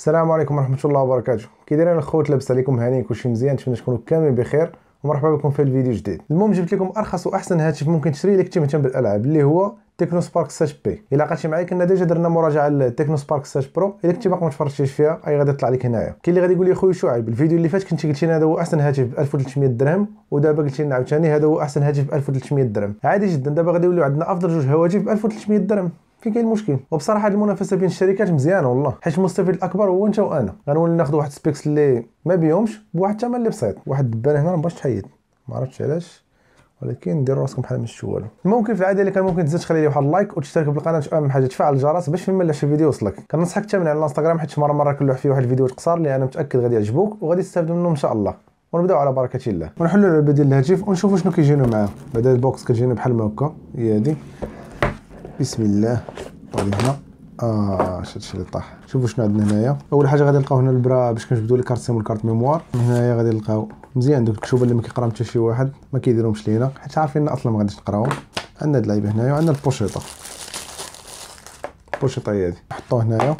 السلام عليكم ورحمه الله وبركاته كي دايرين الخوت لاباس عليكم هانيين كلشي مزيان نتمنى تكونوا كاملين بخير ومرحبا بكم في الفيديو جديد المهم جبت لكم ارخص واحسن هاتف ممكن تشري لك كنتي مهتم بالالعاب اللي هو تكنو سبارك ساش بي الا قاتي معايا كنا ديجا درنا مراجعه لتكنو سبارك ساش برو الا كنتي باقي ما تفرجتيش فيها اي غادي تطلع لك هنايا كاين اللي غادي يقول لي خويا شعيب الفيديو اللي فات كنتي قلتي لنا هذا هو احسن هاتف ب 1300 درهم ودابا قلتي لنا عاوتاني هذا هو احسن هاتف ب 1300 درهم عادي جدا دابا غادي يوليو عندنا افضل جوج هواتف ب 1300 درهم فين كاين المشكل وبصراحه المنافسه بين الشركات مزيانه والله حيت المستفيد الاكبر هو انت وانا غنولي ناخذ واحد سبيكس اللي ما بيهمش بواحد الثمن اللي بسيط واحد الدبان هنا ما بغاش تحيد ما عرفتش علاش ولكن ديروا راسكم بحال من والو الممكن في العاده اللي كان ممكن تزيد تخلي لي واحد اللايك وتشترك بالقناه اهم حاجه تفعل الجرس باش فين ما لاش الفيديو يوصلك كنصحك تابعني على الانستغرام حيت مره مره كنلوح فيه واحد الفيديو قصار اللي انا متاكد غادي يعجبوك وغادي تستافد منه ان شاء الله ونبداو على بركه الله ونحلوا العلبه ديال الهاتف ونشوفوا شنو كيجينا معاه بعدا البوكس كتجينا بحال ما هكا هي هذه بسم الله طالعين هنا اه هادشي اللي طاح شوفوا شنو عندنا هنايا اول حاجه غادي نلقاو هنا البرا باش كنجبدوا كارت سيم والكارت ميموار هنايا غادي نلقاو مزيان دوك الكتب اللي ما كيقراهم حتى شي واحد ما كيديرهمش لينا حيت عارفين اصلا ما غاديش نقراوهم عندنا هاد اللعيبه هنايا وعندنا البوشيطه البوشيطه هي هادي نحطوه هنايا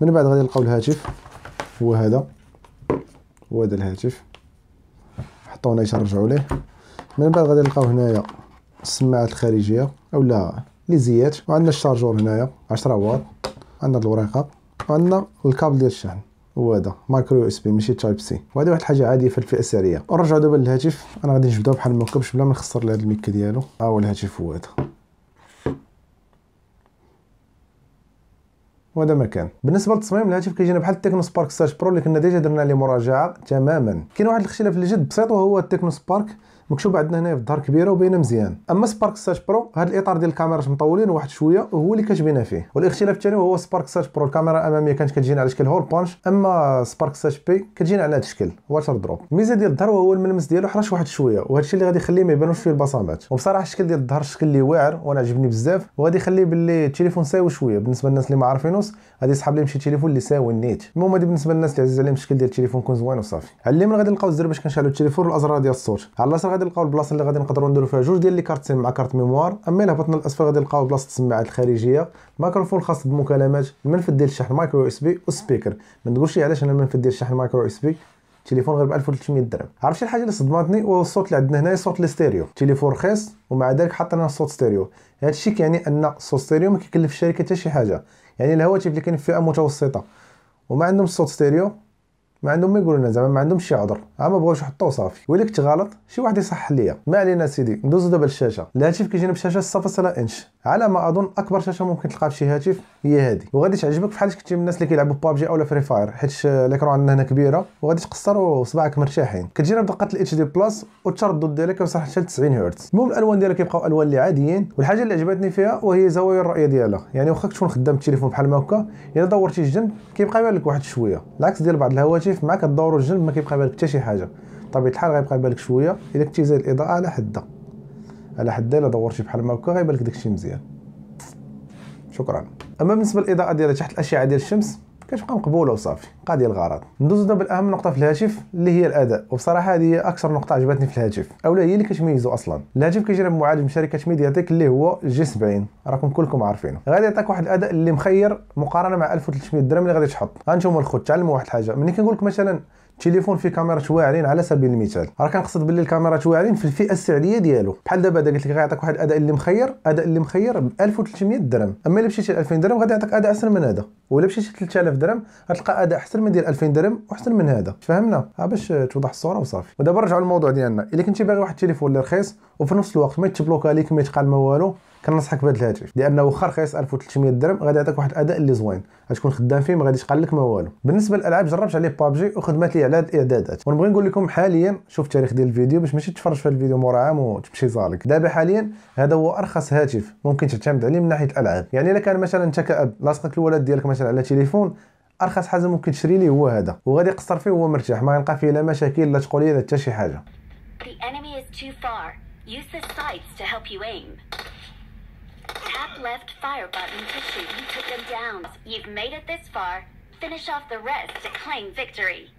من بعد غادي نلقاو الهاتف هو هذا هو هذا الهاتف حطوه هنا يرجعوا ليه من بعد غادي نلقاو هنايا السماعات الخارجيه اولا ليزيات وعندنا الشارجور هنايا 10 واط عندنا الوريقه وعندنا الكابل ديال الشحن هو هذا مايكرو يو اس بي ماشي تايب سي وهذه واحد الحاجه عاديه في الفئه السريه نرجعوا دابا للهاتف انا غادي نجبدها بحال ما كبش بلا ما نخسر لهاد الميك ديالو ها هو الهاتف هو هذا وهذا مكان بالنسبه للتصميم الهاتف كيجينا بحال التكنو سبارك ساج برو اللي كنا ديجا درنا عليه مراجعه تماما كاين واحد الاختلاف اللي جد بسيط وهو التكنو سبارك مكتوب عندنا هنا في الظهر كبيره وباينه مزيان اما سبارك سيرش برو هذا الاطار ديال الكاميرات مطولين واحد شويه وهو اللي كتبينا فيه والاختلاف الثاني هو سبارك سيرش برو الكاميرا الاماميه كانت كتجينا على شكل هول بانش اما سبارك سيرش بي كتجينا على هذا الشكل واتر دروب الميزه ديال الظهر هو الملمس ديالو حرش واحد شويه وهذا الشيء اللي غادي يخليه ما يبانوش فيه البصمات وبصراحه الشكل ديال الظهر الشكل اللي واعر وانا عجبني بزاف وغادي يخليه باللي التليفون ساوي شويه بالنسبه للناس اللي ما عارفينوس غادي يسحب لهم شي تليفون اللي ساوي النيت المهم هذه بالنسبه للناس اللي عزيز عليهم الشكل ديال التليفون كون زوين وصافي على اليمين غادي نلقاو الزر باش كنشعلوا التليفون والازرار ديال الصوت على اليسار غادي نلقاو البلاصه اللي غادي نقدروا نديروا فيها جوج ديال لي كارت سيم مع كارت ميموار اما الا هبطنا الاسفل غادي نلقاو بلاصه السماعات الخارجيه مايكروفون خاص بالمكالمات المنفذ ديال الشحن مايكرو اس بي والسبيكر ما تقولش علاش انا المنفذ ديال الشحن مايكرو اس بي تليفون غير ب 1300 درهم عرفت شي حاجه اللي صدمتني هو الصوت اللي عندنا هنايا صوت لي ستيريو تليفون رخيص ومع ذلك حطينا صوت ستيريو هذا الشيء كيعني ان صوت ستيريو ما كيكلف الشركه حتى شي حاجه يعني الهواتف اللي كاين في فئه متوسطه وما عندهم صوت ستيريو ما عندهم ما يقولوا لنا زعما ما عندهمش شي عذر ما بغاوش يحطوه صافي ولا كنت غلط شي واحد يصحح ليا ما علينا سيدي ندوزو دابا للشاشه الهاتف كيجينا بشاشه 0.0 انش على ما اظن اكبر شاشه ممكن تلقاها في شي هاتف هي هادي وغادي تعجبك فحال كنتي من الناس اللي كيلعبوا بابجي اولا فري فاير حيت ليكرون عندنا هنا كبيره وغادي تقصر وصباعك مرتاحين كتجينا بدقه الاتش دي بلس والتردد ديالها كيوصل حتى ل 90 هرتز المهم الالوان ديالها كيبقاو الوان اللي عاديين والحاجه اللي عجبتني فيها وهي زوايا الرؤيه ديالها يعني واخا تكون خدام التليفون بحال ما هكا الا دورتي الجنب كيبقى يبان لك واحد شويه العكس ديال بعض الهواتف كتجيف مع تدور الجلد ما كيبقى بالك حتى شي حاجه طبيعه الحال غيبقى بالك شويه الا كنتي زايد الاضاءه على حده على حده الا دورتي بحال ما هكا غيبان لك داكشي مزيان شكرا اما بالنسبه للاضاءه ديالها تحت الاشعه ديال الشمس كتبقى مقبوله وصافي قضيه الغرض ندوزو دابا لاهم نقطه في الهاتف اللي هي الاداء وبصراحه هذه هي اكثر نقطه عجبتني في الهاتف اولا هي اللي كتميزو اصلا الهاتف كيجي من معالج من شركه ميدياتيك اللي هو جي 70 راكم كلكم عارفينه غادي يعطيك واحد الاداء اللي مخير مقارنه مع 1300 درهم اللي غادي تحط هانتوما الخوت تعلموا واحد الحاجه ملي كنقول لك مثلا التليفون فيه كاميرات واعرين على سبيل المثال راه كنقصد باللي الكاميرات واعرين في الفئه السعريه ديالو بحال دابا هذا قلت لك غيعطيك واحد الاداء اللي مخير اداء اللي مخير ب 1300 درهم اما الا مشيتي ل 2000 درهم غادي يعطيك اداء احسن من هذا ولا مشيتي 3000 درهم غتلقى اداء احسن من ديال 2000 درهم واحسن من هذا فهمنا ها باش توضح الصوره وصافي ودابا نرجعوا للموضوع ديالنا الا كنتي باغي واحد التليفون اللي رخيص وفي نفس الوقت ما يتبلوكا عليك ما يتقال ما والو كنصحك بهذا الهاتف لانه واخا رخيص 1300 درهم غادي يعطيك واحد الاداء اللي زوين غتكون خدام فيه ما غاديش قال لك ما والو بالنسبه للالعاب جربت عليه بابجي وخدمات لي على هاد الاعدادات ونبغي نقول لكم حاليا شوف التاريخ ديال الفيديو باش ماشي تفرج في الفيديو مور عام وتمشي زالك دابا حاليا هذا هو ارخص هاتف ممكن تعتمد عليه من ناحيه الالعاب يعني الا كان مثلا انت كاب لاصقك الولد ديالك مثلا على تليفون ارخص حاجه ممكن تشري ليه هو هذا وغادي يقصر فيه وهو مرتاح ما غنلقى فيه لا مشاكل لا تقول لا حتى شي حاجه The enemy is too far. Use the sights to help you aim. Tap left fire button to shoot you took them down. You've made it this far. Finish off the rest to claim victory.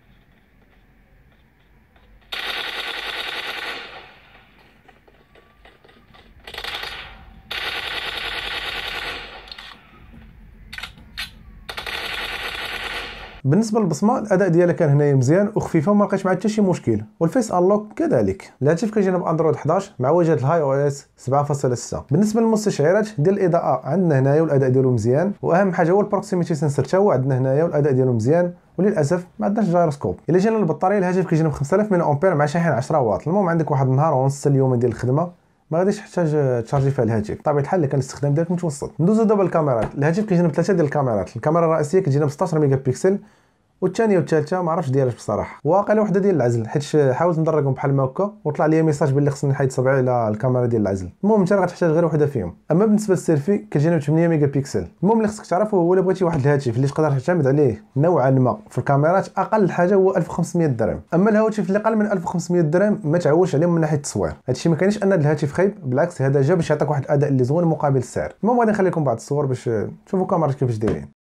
بالنسبه للبصمه الاداء ديالها كان هنايا مزيان وخفيفه وما لقيتش معها حتى شي مشكل والفيس انلوك كذلك الهاتف كيجينا باندرويد 11 مع واجهه الهاي او اس 7.6 بالنسبه للمستشعرات ديال الاضاءه عندنا هنايا والاداء ديالو مزيان واهم حاجه هو البروكسيميتي سنسر حتى هو عندنا هنايا والاداء ديالو مزيان وللاسف ما عندناش جيروسكوب الا جينا للبطاريه الهاتف كيجينا ب 5000 ملي امبير مع شاحن 10 واط المهم عندك واحد النهار ونص اليوم ديال الخدمه ما غاديش تحتاج تشارجي فيها الهاتف بطبيعه الحال كان الاستخدام ديالك متوسط ندوزو دابا الكاميرات الهاتف كيجينا بثلاثه ديال الكاميرات الكاميرا الرئيسيه كتجينا ب 16 ميجا بيكسل والثانيه والثالثه ما عرفش ديالاش بصراحه واقع وحده ديال العزل حيت حاولت ندرقهم بحال ما هكا وطلع لي ميساج باللي خصني نحيد صبعي على الكاميرا ديال العزل المهم انت غتحتاج غير وحده فيهم اما بالنسبه للسيلفي كتجينا ب 8 ميجا بيكسل المهم اللي خصك تعرفه هو الا بغيتي واحد الهاتف اللي تقدر تعتمد عليه نوعا ما في الكاميرات اقل حاجه هو 1500 درهم اما الهواتف اللي قل من 1500 درهم ما تعولش عليهم من ناحيه التصوير هادشي ما كاينش ان الهاتف خايب بالعكس هذا جا باش يعطيك واحد الاداء اللي زوين مقابل السعر المهم غادي نخلي لكم بعض الصور باش تشوفوا الكاميرات كيفاش دايرين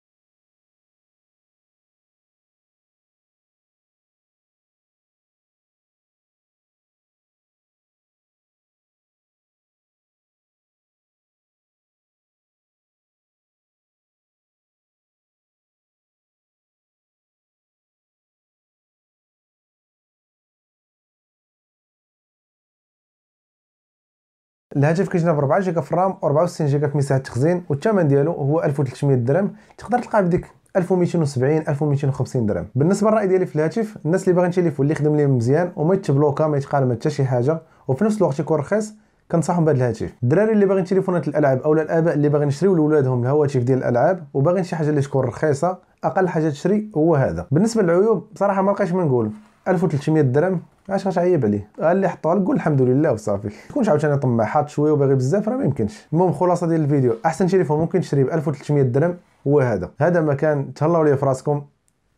الهاتف كيجينا ب 4 جيجا في الرام 64 جيجا في مساحه التخزين والثمن ديالو هو 1300 درهم تقدر تلقاه بديك 1270 1250 درهم بالنسبه للراي ديالي في الهاتف الناس اللي باغيين تيليفون اللي يخدم ليهم مزيان وما يتبلوكا ما يتقال ما حتى شي حاجه وفي نفس الوقت يكون رخيص كنصحهم بهذا الهاتف الدراري اللي باغيين تليفونات الالعاب اولا الاباء اللي باغيين يشريو لولادهم الهواتف ديال الالعاب وباغيين شي حاجه اللي تكون رخيصه اقل حاجه تشري هو هذا بالنسبه للعيوب بصراحه ما لقيتش ما نقول 1300 درهم علاش غتعيب عليه اللي حطها حطوها قول الحمد لله وصافي تكون عاوتاني طماع حاط شويه وباغي بزاف راه ما يمكنش المهم خلاصه ديال الفيديو احسن تليفون ممكن تشري ب 1300 درهم هو هذا هذا مكان تهلاو في راسكم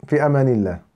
في امان الله